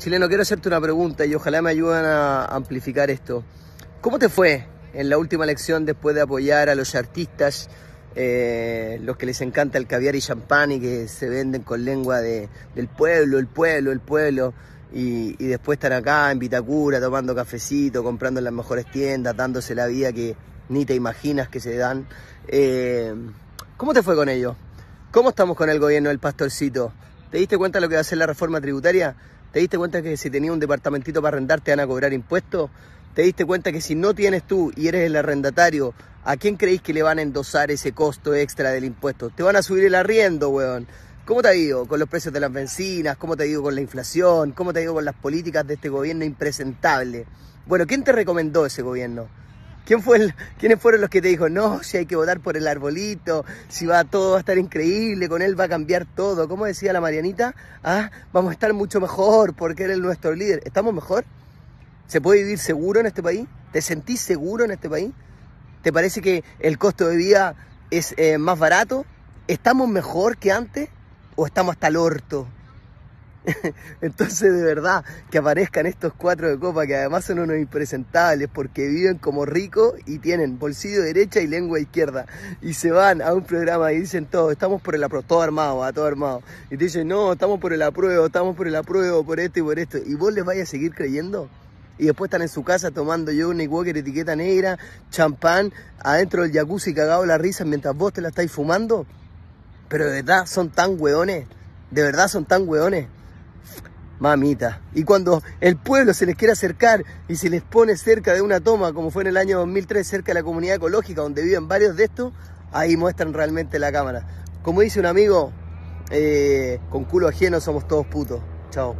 Chileno, quiero hacerte una pregunta y ojalá me ayuden a amplificar esto. ¿Cómo te fue en la última elección después de apoyar a los artistas, eh, los que les encanta el caviar y champán y que se venden con lengua del pueblo, el pueblo, el pueblo? Y, después estar acá en Vitacura tomando cafecito, comprando en las mejores tiendas, dándose la vida que ni te imaginas que se dan. Eh, ¿Cómo te fue con ello? ¿Cómo estamos con el gobierno del pastorcito? ¿Te diste cuenta de lo que va a ser la reforma tributaria? ¿Te diste cuenta que si tenías un departamentito para arrendar te van a cobrar impuestos? ¿Te diste cuenta que si no tienes tú y eres el arrendatario, ¿a quién creéis que le van a endosar ese costo extra del impuesto? Te van a subir el arriendo, weón. ¿Cómo te ha ido con los precios de las bencinas? ¿Cómo te ha ido con la inflación? ¿Cómo te ha ido con las políticas de este gobierno impresentable? Bueno, ¿quién te recomendó ese gobierno? ¿Quién fue el, ¿Quiénes fueron los que te dijo, no, si hay que votar por el arbolito, si va todo va a estar increíble, con él va a cambiar todo? ¿Cómo decía la Marianita? Ah, vamos a estar mucho mejor porque él es nuestro líder. ¿Estamos mejor? ¿Se puede vivir seguro en este país? ¿Te sentís seguro en este país? ¿Te parece que el costo de vida es eh, más barato? ¿Estamos mejor que antes o estamos hasta el orto? Entonces, de verdad, que aparezcan estos cuatro de copa que además son unos impresentables porque viven como ricos y tienen bolsillo derecha y lengua izquierda. Y se van a un programa y dicen todo, estamos por el apruebo, todo armado, a todo armado. Y te dicen, no, estamos por el apruebo, estamos por el apruebo, por esto y por esto. ¿Y vos les vais a seguir creyendo? y después están en su casa tomando yo Nick Walker etiqueta negra, champán, adentro del jacuzzi cagado la risa mientras vos te la estáis fumando. Pero de verdad son tan hueones, de verdad son tan hueones. Mamita. Y cuando el pueblo se les quiere acercar y se les pone cerca de una toma, como fue en el año 2003, cerca de la comunidad ecológica, donde viven varios de estos, ahí muestran realmente la cámara. Como dice un amigo, eh, con culo ajeno somos todos putos. Chao.